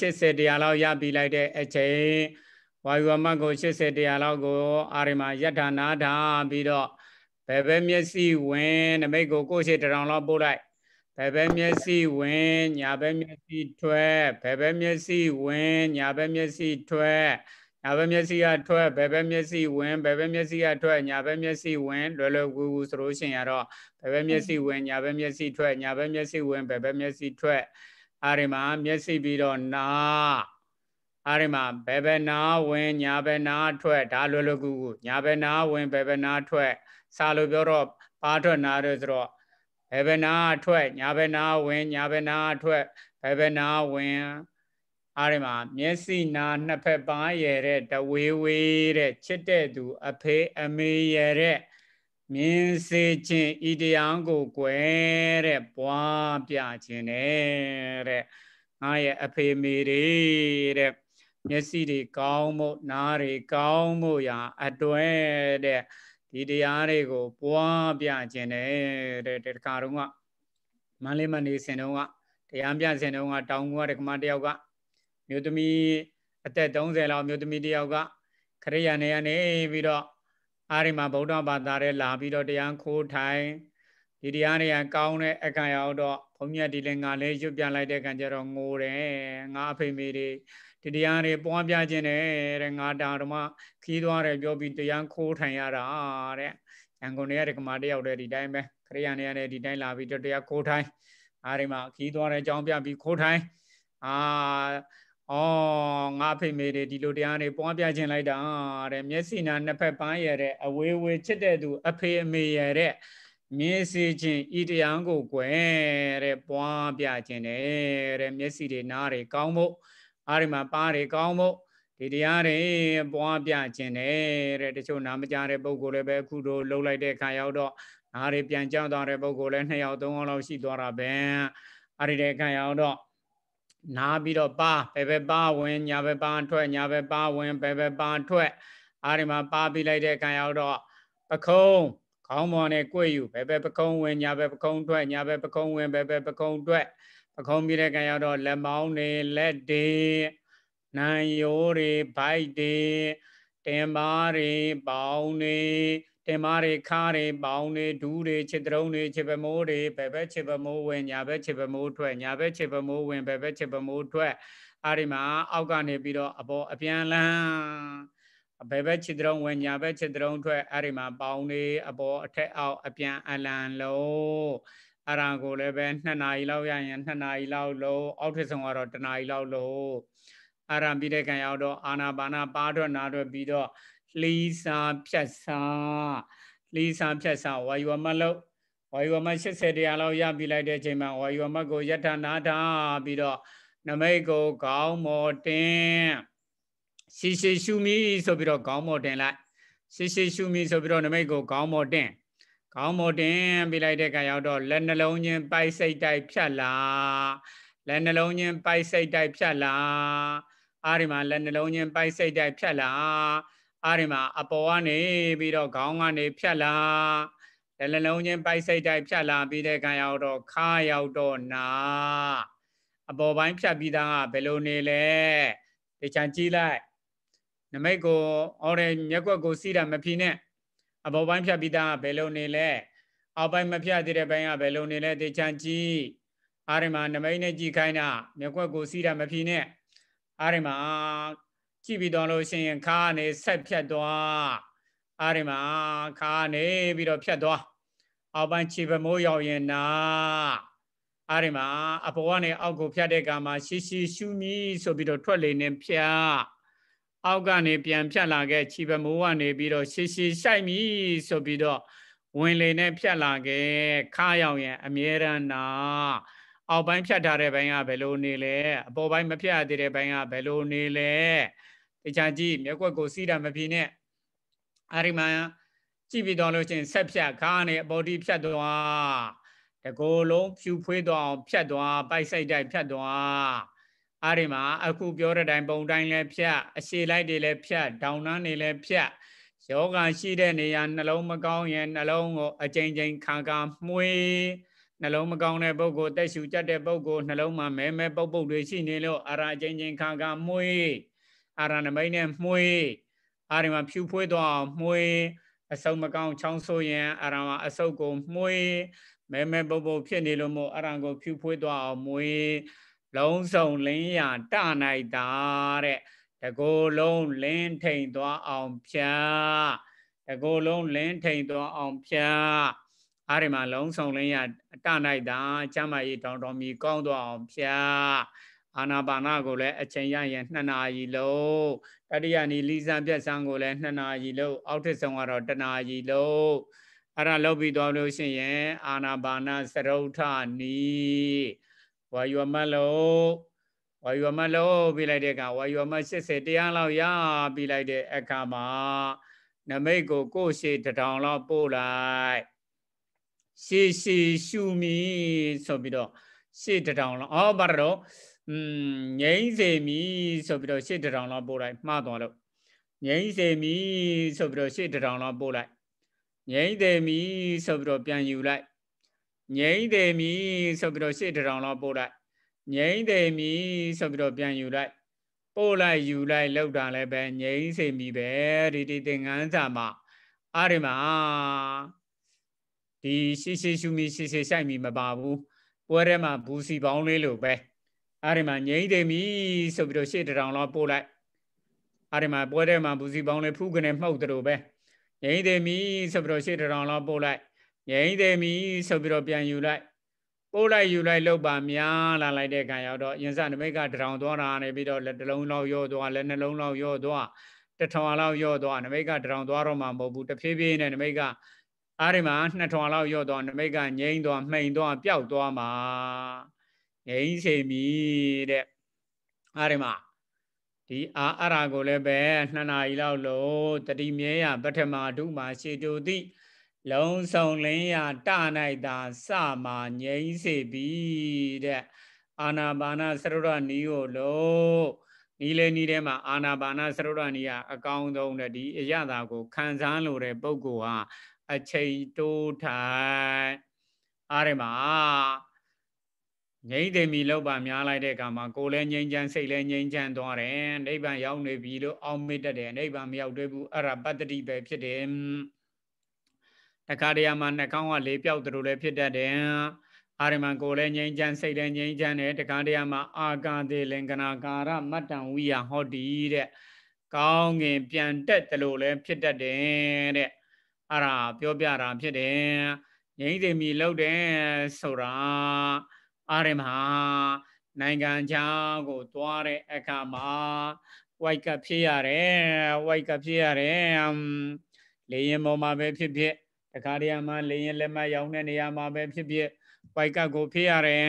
80တရားလောက်ရပြီလိုက်တဲ့အချိန်ဝါယူအမတ်ကို80တရားလောက်ကိုအာရမယထာနာထားပြီးတော့ဘယ်ဘက်မျက်စိဝင်နမိတ်ကိုကိုယ်ရှိတရောင်လောက်ပို့လိုက်ဘယ်ဘက်မျက်စိဝင်ညာဘက်မျက်စိထွက်ဘယ်ဘက်မျက်စိဝင်ညာဘက်မျက်စိထွက်ညာဘက်မျက်စိကထွက်ဘယ်ဘက်မျက်စိဝင်ဘယ်ဘက်မျက်စိကထွက်ညာဘက်မျက်စိဝင်လွယ်လွယ်ကူကူဆိုလို့ရှိရင်တော့ဘယ်ဘက်မျက်စိဝင်ညာဘက်မျက်စိထွက်ညာဘက်မျက်စိဝင်ဘယ်ဘက်မျက်စိထွက်အာရမမျက်စိပြီးတော့နာအာရမဘယ်ဘယ်နာဝင်ညာဘယ်နာထွက်ဒါလွယ်လွယ်ကူကူညာဘယ်နာဝင်ဘယ်ဘယ်နာထွက်စာလိုပြောတော့ပါထွက်နာတယ်ဆိုတော့ဘယ်ဘယ်နာထွက်ညာဘယ်နာဝင်ညာဘယ်နာထွက်ဘယ်ဘယ်နာဝင်အားရမှာမျက်စိနာနှစ်ဖက်ပန်းရတဲ့တဝေးဝေးတဲ့ချစ်တဲ့သူအဖေအမေရတဲ့မြင်စေခြင်းဤတရားကိုကွယ်တဲ့ပွားပြခြင်းနဲ့တဲ့ငါရဲ့အဖေမေတွေတဲ့မျက်စိတွေကောင်းမှုနားတွေကောင်းမှုရာ အတွဲတဲ့ဒီတရားတွေကိုပွားပြခြင်းနဲ့တဲ့တခါတော့ကမန္လေးမနေစင်တော့ကတရားပြစင်တော့ကတောင်ကူကတက္ကမတယောက်က မြို့သမီးအသက်30လောက်မြို့သမီးတယောက်က ခရိယာနေရနေပြီးတော့အဲဒီမှာဗုဒ္ဓဘာသာတွေလာပြီးတော့တရားခိုးထိုင်ဒီတရားတွေကကောင်းတဲ့အခါရောက်တော့ဘုံမြတ်ဒီလည်းငါလည်းရွတ်ပြလိုက်တဲ့ခံကြတော့ငိုတယ်ငါအဖေမေတွေဒီတရားတွေပွားပြခြင်းနဲ့တဲ့ငါတာဓမ္မခီးသွားတယ်ပြောပြီးတရားခိုးထိုင်ရတာတဲ့ရန်ကုန်တွေကဓမ္မတယောက်တည်းဒီတိုင်းပဲခရိယန်တွေကလည်းဒီတိုင်းလာပြီးတရားခိုးထိုင်အဲဒီမှာခီးသွားတဲ့အကြောင်းပြပြီးခိုးထိုင်အာဩငါဖိမေတွေဒီလိုတရားတွေပွားပြခြင်းလိုက်တာတဲ့မျက်စိနာနှစ်ဖက်ပန်းရတဲ့အဝေးဝေးချစ်တဲ့သူအဖေအမေရတဲ့မြင်စေခြင်းဤတရားကိုကွယ်တဲ့ပွားပြခြင်းတဲ့မျက်စိတွေနားတွေကောင်းဖို့အားဒီမှာပါးတွေကောင်းဖို့ဒီတရားတွေပွားပြခြင်းတဲ့တချို့နာမကြားတဲ့ပုံကိုလည်းပဲအခုတို့လှုပ်လိုက်တဲ့အခါရောက်တော့နားတွေပြန်ကြောက်သွားတဲ့ပုံကိုလည်းနှစ်ယောက်သုံးယောက်လောက်ရှိသွားတာပဲအားဒီတဲ့အခါရောက်တော့နားပြီးတော့ပါဘယ်ဘက်ပါဝင်ညာဘက်ပါထွက်ညာဘက်ပါဝင်ဘယ်ဘက်ပါထွက်အားဒီမှာပါပြီးလိုက်တဲ့ခံရောက်တော့ပခုံးခေါင်းပေါ်နဲ့ကိုယ်ယူဘယ်ဘက်ပခုံးဝင်ညာဘက်ပခုံးထွက်ညာဘက်ပခုံးဝင်ဘယ်ဘက်ပခုံးထွက်ပခုံးပြီးတဲ့ခံရောက်တော့လက်မောင်းတွေလက်တွေနံရိုးတွေဘိုက်တွေတင်ပါတွေပေါင်းတွေတင်မာတွေခါတွေပေါင်းတွေဒူးတွေခြေတုံးတွေခြေပမိုးတွေဘယ်ဘက်ခြေပမိုးဝင်ညာဘက်ခြေပမိုးထွက်ညာဘက်ခြေပမိုးဝင်ဘယ်ဘက်ခြေပမိုးထွက်အဲ့ဒီမှာ အောက်ကနေပြီးတော့အပေါ်အပြန်လန်းဘယ်ဘက်ခြေတုံးဝင်ညာဘက်ခြေတုံးထွက်အဲ့ဒီမှာပေါင်းတွေအပေါ်အထက်အောက်အပြန်အလန်လုံးအရာကိုလည်းပဲ2နာရီလောက်ရရင်2နာရီလောက်လုံးအောက်ထစ်ဆုံးကတော့1နာရီလောက်လုံးအရာပြီးတဲ့ခံရောက်တော့အာနာပါနာပါထွက်နာထွက်ပြီးတော့လှီးစာဖြတ်စာလှီးစာဖြတ်စာဝါယူမလို့ဝါယူမ80တရားလောက်ရပြီးလိုက်တဲ့အချိန်မှာဝါယူမကိုယထာနာထာပြီးတော့နမိတ်ကိုခေါင်းမော်တင်ရှီရှီရှုမီ ဆိုပြီးတော့ခေါင်းမော်တင်လိုက်ရှီရှီရှုမီဆိုပြီးတော့နမိတ်ကိုခေါင်းမော်တင်ခေါင်းမော်တင်ပြီးလိုက်တဲ့ကံရောက်တော့လက်နှလုံးချင်းပိုက်စိတ်တိုက်ဖြတ်လာလက်နှလုံးချင်းပိုက်စိတ်တိုက်ဖြတ်လာ အားဒီမှာလက်နှလုံးချင်းပိုက်စိတ်တိုက်ဖြတ်လာအဲ့ဒီမှာအပေါ်ကနေပြီးတော့ခေါင်းကနေဖြတ်လာလက်လလုံးချင်းပိုက်စိတ်တိုက်ဖြတ်လာပြီးတဲ့ခံရောက်တော့ခါရောက်တော့နာအပေါ်ပိုင်းဖြတ်ပြီးသားကဘယ်လိုနေလဲတေချာကြည့်လိုက်နမိတ်ကိုအော်ရမျက်ကွက်ကိုစီးတာမဖြစ်နဲ့အပေါ်ပိုင်းဖြတ်ပြီးသားကဘယ်လိုနေလဲအောက်ပိုင်းမဖြတ်သေးတဲ့ဘိုင်းကဘယ်လိုနေလဲတေချာကြည့်အားရမှာနမိတ်နဲ့ကြည့်ခိုင်းတာမျက်ကွက်ကိုစီးတာမဖြစ်နဲ့အားရမှာကြည့်ပြီးတော့လို့ရှိရင်ခါကနေဆက်ဖြတ်သွားအားဒီမှာခါကနေပြီးတော့ဖြတ်သွားအောက်ပိုင်းခြေပမိုးရောက်ရင်နာအားဒီမှာအပေါ်ကနေအောက်ကိုဖြတ်တဲ့ကံမှာရှိရှိရှူမီဆိုပြီးတော့ထွက်လေနေဖြတ်အောက်ကနေပြန်ဖြတ်လာခဲ့ခြေပမိုးကနေပြီးတော့ရှိရှိရှိုက်မီဆိုပြီးတော့ဝင်လေနဲ့ဖြတ်လာခဲ့ခါရောက်ရင်အမြဲတမ်းနာအောက်ပိုင်းဖြတ်ထားတဲ့ဘိုင်းကဘယ်လိုနေလဲအပေါ်ပိုင်းမဖြတ်ရသေးတဲ့ဘိုင်းကဘယ်လိုနေလဲတခြားကြည့်မြက်ွက်ကိုစီးတာမဖြစ်နဲ့အာရိမန်ကြည့်ပြီးတော့လို့ချင်းဆက်ဖြတ်ခါနဲ့အပေါ်တီဖြတ်သွားတကိုယ်လုံးဖြူဖွေးသွားအောင်ဖြတ်သွားပိုက်ဆိုင်တိုင်းဖြတ်သွားအာရိမန်အခုပြောတဲ့အတိုင်းပုံတိုင်းလည်းဖြတ်အရှေလိုက်တွေလည်းဖြတ်ဒေါင်းနှန်းတွေလည်းဖြတ်ယောဂရှိတဲ့နေရာနှလုံးမကောင်းရင်နှလုံးကိုအကြိမ်ကြိမ်ခံခံမှုေးနှလုံးမကောင်းတဲ့ပုဂ္ဂိုလ်တက်ရှူကြတဲ့ပုဂ္ဂိုလ်နှလုံးမှာမဲမဲပုတ်ပုတ်တွေရှိနေလို့အရာအကြိမ်ကြိမ်ခံခံမှုေးအာရဏမိတ်နဲ့မှွေးအာရမဖြူဖွေးသွားအောင်မှွေးအဆုပ်မကောင်းချောင်းဆိုးရင်အာရမအဆုပ်ကိုမှွေးမဲမဲပုတ်ပုတ်ဖြစ်နေလို့မို့အာရံကိုဖြူဖွေးသွားအောင်မှွေးလုံးစုံလင်းရတနိုင်တာတဲ့တကိုယ်လုံးလင်းထိန်သွားအောင်ဖြာတကိုယ်လုံးလင်းထိန်သွားအောင်ဖြာအားရမှာလုံးဆောင်လင်းရတနိုင်တာအချမ်းမကြီးတောင်းတော်မီကောင်းသွားအောင်ဖြာအာနာပါနာကိုလည်းအချိန်ရရင်2နာရီလုံးတတိယနေ့လီဆန်ပြက်ဆန်းကိုလည်း2နာရီလုံးအောက်ထစ်ဆုံးကတော့1နာရီလုံးအဲ့ဒါလုပ်ပြီးသွားလို့ရှိရင်အာနာပါနာစရုထနီဝါယောမလုံးဝါယောမလုံးပြလိုက်တဲ့ကဝါယောမ80တရားလောက်ရပြလိုက်တဲ့အခါမှာနမိတ်ကိုကိုယ်ရှိတထောင်လောက်ပို့လိုက်ရှေရှေရှုမီဆိုပြီးတော့ရှေတထောင်လောက်အော်ပါတော့อืมငိမ့်စေမီဆိုပြီးတော့ရှစ်တထောင်လောက်ပို့လိုက်မှားသွားလို့ငိမ့်စေမီဆိုပြီးတော့ရှစ်တထောင်လောက်ပို့လိုက်ငိမ့်တယ်မီဆိုပြီးတော့ပြန်ယူလိုက်ငိမ့်တယ်မီဆိုပြီးတော့ရှစ်တထောင်လောက်ပို့လိုက်ငိမ့်တယ်မီဆိုပြီးတော့ပြန်ယူလိုက်ပို့လိုက်ယူလိုက်လောက်တာလည်းပဲငိမ့်စေမီပဲဒီဒီသင်္ကန်းစာမှာအဲ့ဒီမှာဒီရှိရှိရှုမီရှိရှိဆိုင်မီမပါဘူးပွဲထဲမှာဘူးစီပေါင်းလေးလိုပဲအဲ့ဒီမှာငြိမ့်သိမ့်ပြီဆိုပြီးတော့ရှေ့တထောင်လောက်ပို့လိုက်အဲ့ဒီမှာပွဲထဲမှာဘူးစီပေါင်းလေးဖူးကနေမှုတ်တယ်လို့ပဲငြိမ့်သိမ့်ပြီဆိုပြီးတော့ရှေ့တထောင်လောက်ပို့လိုက်ငြိမ့်သိမ့်ပြီဆိုပြီးတော့ပြန်ယူလိုက်ပို့လိုက်ယူလိုက်လောက်ပါများလာလိုက်တဲ့ခံရောက်တော့ယင်စနမိတ်ကတထောင်သွားတာနေပြီးတော့လက်တစ်လုံးလောက်ရော့သွားလက်နှလုံးလောက်ရော့သွားတထောင်လောက်ရော့သွားနမိတ်ကတထောင်သွားတော့မှမဟုတ်ဘူးတဖြည်းဖြည်းနဲ့နမိတ်ကအားဒီမှာနှစ်ထောင်လောက်ရော့သွားနမိတ်ကငြိမ့်သွားမှိန်သွားပျောက်သွားမှာငိမ့်ချိန်ပြီတဲ့အဲ့ဒီမှာဒီအာအရာကိုလည်းပဲနှစ်နာရီလောက်လို့တတိမြေရပထမဒုမှာရှေတူတိလုံးဆောင်လင်းရတနိုင်တာစမာငိမ့်စေပြီတဲ့အာနာပါနာသရုဒ္ဓနီးကိုလို့နီးလေနီးထဲမှာအာနာပါနာသရုဒ္ဓနီးကအကောင်းဆုံးတဲ့ဒီအရသာကိုခံစားလို့တဲ့ပုဂ္ဂိုလ်ဟာအချိန်တိုးထိုင်အားရမှာငြိမ့်သိမ်ပြီလောက်ပါများလိုက်တဲ့အခါမှာကိုယ်လည်းငြိမ့်ချမ်းစိတ်လည်းငြိမ့်ချမ်းသွားတယ်နိဗ္ဗာန်ရောက်နေပြီလို့အောက်မေ့တတ်တယ်နိဗ္ဗာန်မရောက်သေးဘူးအဲ့ဒါပတ္တိပဲဖြစ်တယ်တခါတရံမှာနှကောင်းကလေးပြောက်သလိုလည်းဖြစ်တတ်တယ်အာရမံကိုယ်လည်းငြိမ့်ချမ်းစိတ်လည်းငြိမ့်ချမ်းတယ်တခါတရံမှာအာကာသေလင်္ကနာကာရမတ္တံဝိယဟောတိတဲ့ကောင်းငင်ပြန်တက်သလိုလည်းဖြစ်တတ်တယ်တဲ့အဲ့ဒါပြောပြတာဖြစ်တယ်ငြိမ့်သိမ်ပြီလောက်တယ်ဆိုတာအာရမဟာနိုင်ငံခြားကိုသွားတဲ့အခါမှာဝိုက်ကဖြစ်ရတယ်ဝိုက်ကဖြစ်ရတယ်လေရင်ပေါ်မှာပဲဖြစ်ဖြစ်တခါတရံမှာလေရင်လက်မရောင်တဲ့နေရာမှာပဲဖြစ်ဖြစ်ဝိုက်ကကိုဖြစ်ရတယ်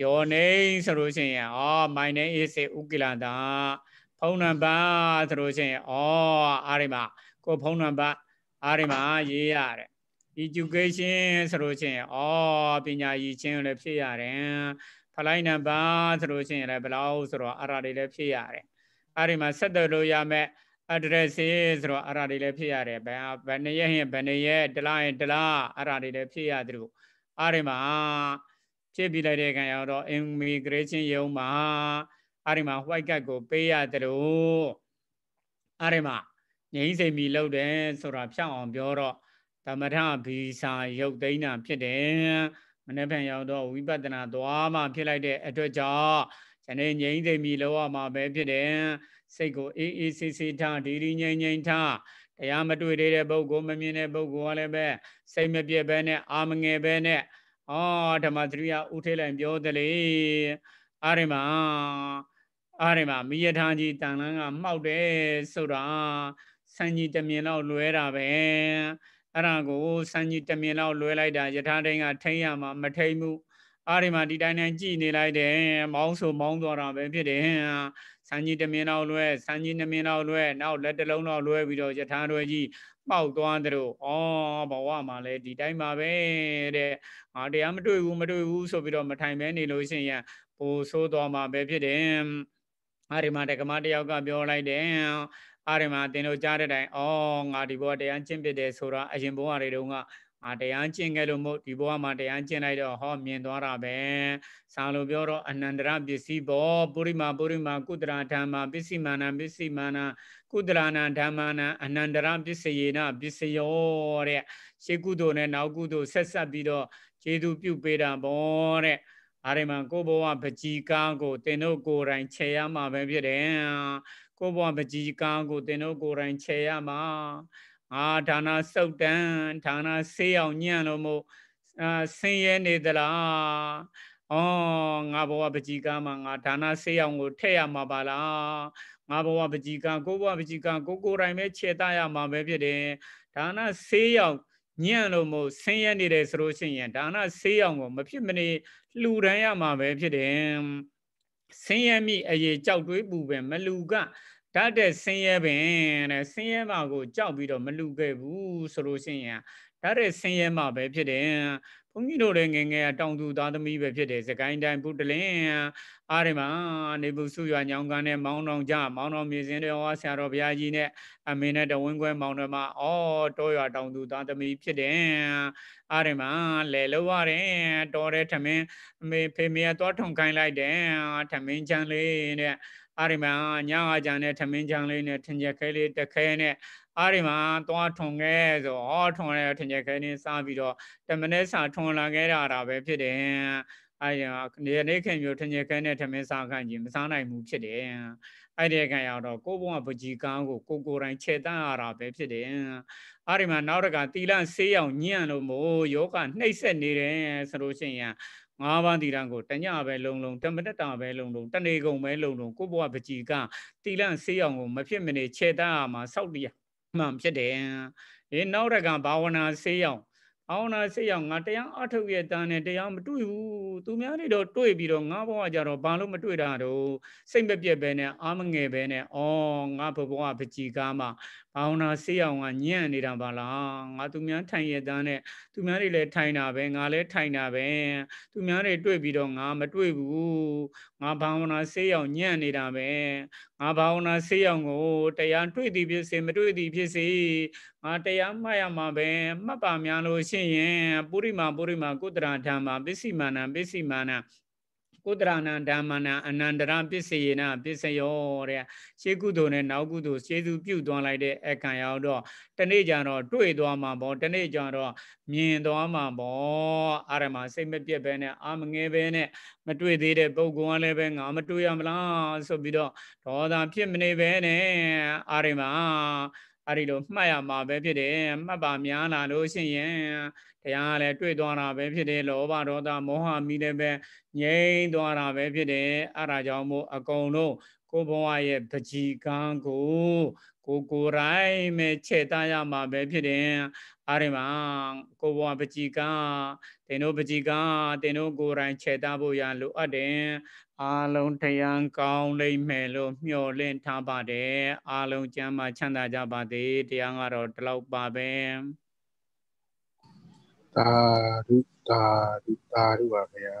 your name ဆိုလို့ရှိရင်အော် my name is ဥက္ကလန္တာဖုန်းနံပါတ်ဆိုလို့ရှိရင်အော်အားရမကိုဖုန်းနံပါတ်အားရမရေးရတယ် education ဆိုလို့ချင်းအော်ပညာရည်ချင်းလည်းဖြစ်ရတယ်ဖလိုက်နံပါတ်ဆိုလို့ချင်းလည်းဘလောက်ဆိုတော့အရာတွေလည်းဖြစ်ရတယ်အဲ့ဒီမှာဆက်သွယ်လို့ရမဲ့ address ဆိုတော့အရာတွေလည်းဖြစ်ရတယ်ဘယ်ဘယ်နှစ်ရက်ရင်ဘယ်နှစ်ရက်တလားရင်တလားအရာတွေလည်းဖြစ်ရသလိုအဲ့ဒီမှာဖြစ်ပြီးလိုက်တဲ့ခံရတော့ immigration ရုံးမှာအဲ့ဒီမှာ white card ကိုပေးရသလိုအဲ့ဒီမှာငြိမ်းစိမ်မီလောက်တယ်ဆိုတာဖြောင်းအောင်ပြောတော့သမထဘီစာရုပ်သိမ်းတာဖြစ်တယ်မနေ့ပြန်ရောက်တော့ဝိပဿနာသွားမှဖြစ်လိုက်တဲ့အတွက်ကြောင့်ဇနေငြိမ့်သိမ့်ပြီလောရမှာပဲဖြစ်တယ်စိတ်ကိုအေးအေးဆေးဆေးထားဒီဒီငြိမ့်ငြိမ့်ထားတရားမတွေ့သေးတဲ့ပုဂ္ဂိုလ်မမြင်တဲ့ပုဂ္ဂိုလ်ကလည်းပဲစိတ်မပြည့်ပဲနဲ့အာမငယ်ပဲနဲ့အော်ဓမ္မသရိယဥထေလိုက်ပြောတယ်လေအာရမအာရမမိယထာကြီးတန်လန်းကမှောက်တယ်ဆိုတာဆန်ကြီးတမြင်တော့လွဲတာပဲအဲ့ဒါကိုစံကြီးတမင်လောက်လွဲလိုက်တာယထာတိုင်းကထိမ့်ရမှာမထိမ့်ဘူးအားဒီမှာဒီတိုင်းတိုင်းကြည်နေလိုက်တယ်မောင်းဆိုမောင်းသွားတာပဲဖြစ်တယ်စံကြီးတမင်လောက်လွဲစံကြီးနမင်လောက်လွဲနောက်လက်တလုံးလောက်လွဲပြီးတော့ယထာတွဲကြီးပေါက်သွားတယ်လို့ဩဘဝမှာလည်းဒီတိုင်းပါပဲတဲ့ငါတရားမတွေ့ဘူးမတွေ့ဘူးဆိုပြီးတော့မထိုင်ပဲနေလို့ရှိရင်ပိုဆိုးသွားမှာပဲဖြစ်တယ်အားဒီမှာတက္ကမတယောက်ကပြောလိုက်တယ်အားရမှာသင်တို့ကြားတဲ့တိုင်အော်ငါဒီဘဝတရားကျင့်ဖြစ်တယ်ဆိုတော့အရင်ဘဝတွေတုန်းကငါတရားကျင့်ခဲ့လို့မဟုတ်ဒီဘဝမှာတရားကျင့်လိုက်တော့ဟောမြင်သွားတာပဲဆာလိုပြောတော့အနန္တရပစ္စည်းဘောပုရိမာပုရိမာကုတ္တရာဓမ္မာပစ္စည်းမာနပစ္စည်းမာနကုတ္တရာနာဓမ္မာနာ အနန္တရပစ္စယေနပစ္စယောတဲ့ရှေးကုသိုလ်နဲ့နောက်ကုသိုလ်ဆက်ဆက်ပြီးတော့ခြေသူပြုပေးတာဘောတဲ့အာရမန်ကိုဘဝပကြီးကံကိုတင်တို့ကိုယ်တိုင်ခြေရမှာပဲဖြစ်တယ်ကိုဘဝပကြီးကံကိုတင်တို့ကိုယ်တိုင်ခြေရမှာငါဌာနစုတ်တန်းဌာနဆေးအောင်ညံ့လို့မို့ဆင်းရဲနေသလားအော်ငါဘဝပကြီးကံမှာငါဌာနဆေးအောင်ကိုထည့်ရမှာပါလားငါဘဝပကြီးကံကိုဘဝပကြီးကံကိုကိုယ်တိုင်ပဲခြေတရမှာပဲဖြစ်တယ်ဌာနဆေးအောင်ညံ့လို့မို့ဆင်းရဲနေတယ်ဆိုလို့ရှိရင်ဒါနဆေးအောင်ကိုမဖြစ်မနေလှူဒန်းရမှာပဲဖြစ်တယ်ဆင်းရဲမိအရေးကြောက်တွေးပူပင်မလူကဓာတ်တဲ့ဆင်းရဲပင်တဲ့ဆင်းရဲမှာကိုကြောက်ပြီးတော့မလူခဲ့ဘူးဆိုလို့ရှိရင်ဓာတ်တဲ့ဆင်းရဲမှာပဲဖြစ်တယ်ုန်းကြီးတို့လည်းငငယ်တောင်သူသားသမီးပဲဖြစ်တယ်စကိုင်းတိုင်းပုတလင်းအားရမနေဘူးစုရွာညောင်ကန်နဲ့မောင်းတော်ကြမောင်းတော်မြေစင်းတော်ဆရာတော်ဘုရားကြီးနဲ့အမင်းနဲ့တဝင်းခွဲမောင်းတော်မှာအော်တောရွာတောင်သူသားသမီးဖြစ်တယ်အားရမလဲလို့ရတယ်တော်တဲ့ထမင်းမေဖေမေကသွားထုံခိုင်းလိုက်တယ်ထမင်းချမ်းလေးနဲ့အားရမညငါကြံတဲ့ထမင်းချမ်းလေးနဲ့ထင်ချက်ခဲလေးတစ်ခဲနဲ့အားဒီမှာသွားထွန်ခဲ့ဆိုဟောထွန်တဲ့ထင်ချက်ခဲနေစပြီးတော့တမနေ့စာထွန်လာခဲ့တာတာပဲဖြစ်တယ်အဲ့ဒါနေနေခင်မျိုးထင်ချက်ခဲနဲ့ထမင်းစားခန့်ကြီးမစားနိုင်ဘူးဖြစ်တယ်အဲ့ဒီခံရတော့ကိုဘုံကပကြီးကောင်းကိုကိုကိုတိုင်းခြေတန်းရတာပဲဖြစ်တယ်။အဲဒီမှာနောက်တကတီလန်ဆေးရောင်ညံ့လို့မို့ယောဂနှိပ်ဆက်နေတယ်ဆိုလို့ရှိရင်ငါးပါးတီလန်ကိုတညပဲလုံလုံတမတတာပဲလုံလုံတနေကုန်ပဲလုံလုံကိုဘုံကပကြီးကတီလန်ဆေးရောင်ကိုမဖြစ်မနေခြေတန်းရမှာစောက်တရားမှန်ဖြစ်တယ်။အေးနောက်တကဘာဝနာဆေးရောက်ဘာဝနာဆေးရောက်ငါတရားအထုတ်ရဲ့တန်းနဲ့တရားမတွေ့ဘူး။သူများတွေတော့တွေ့ပြီးတော့ငါဘဝကြတော့ဘာလို့မတွေ့တာတော့စိတ်မပြတ်ပဲနဲ့အာမငယ်ပဲနဲ့အော်ငါဘဘဝပကြီးကားမှအောင်နာဆေးအောင်ကညံ့နေတာပါလားငါသူများထိုင်ရတဲ့နဲ့သူများတွေလည်းထိုင်တာပဲငါလည်းထိုင်တာပဲသူများတွေတွေ့ပြီးတော့ငါမတွေ့ဘူးငါဘာဝနာဆေးအောင်ညံ့နေတာပဲငါဘာဝနာဆေးအောင်ကို တရားတွေ့သည်ဖြစ်စေမတွေ့သည်ဖြစ်စေငါတရားမှတ်ရမှာပဲမှတ်ပါများလို့ရှိရင်ပုရိမာပုရိမာ ကုတ္တရာဓမ္မပစ္စည်းမာနပစ္စည်းမာနကုတ္တရဏဓမ္မနာအနန္တရပစ္စယေနပစ္စယောတဲ့ရှေးကုသိုလ်နဲ့နောက်ကုသိုလ်ရှေးစုပြုသွားလိုက်တဲ့အကံရောက်တော့တနေ့ကျတော့တွေ့သွားမှာပေါ့တနေ့ကျတော့မြင်သွားမှာပေါ့အာရမစိတ်မပြတ်ပဲနဲ့အာမငယ်ပဲနဲ့မတွေ့သေးတဲ့ပုံကောင်လည်းပဲငါမတွေ့ရမလားဆိုပြီးတော့ဒေါသဖြစ်မနေပဲနဲ့အာရမအဲ့ဒီလိုမှတ်ရမှာပဲဖြစ်တယ်မှတ်ပါများလာလို့ရှိရင်တရားလည်းတွေ့သွားတာပဲဖြစ်တယ်လောဘဒေါသမောဟမိလည်းပဲငြိမ့်သွားတာပဲဖြစ်တယ်အဲ့ဒါကြောင့်မို့အကုန်လုံးကိုဘဝရဲ့ပကြီးကံကိုကိုကိုရိုင်းမဲ့ချဲ့တရမှာပဲဖြစ်တယ်အားရမှာကိုဘဝပကြီးကံတင်တို့ပကြီးကံတင်တို့ကိုရိုင်းချဲ့တဖို့ရလိုအပ်တယ်အာလုံးတရားကောင်းလိမ့်မယ်လို့မျှော်လင့်ထားပါတယ်အာလုံးကျမ်းမှာချမ်းသာကြပါသေးတရားကတော့ဒီလောက်ပါပဲသာဓုသာဓုသာဓုပါခင်ဗျာ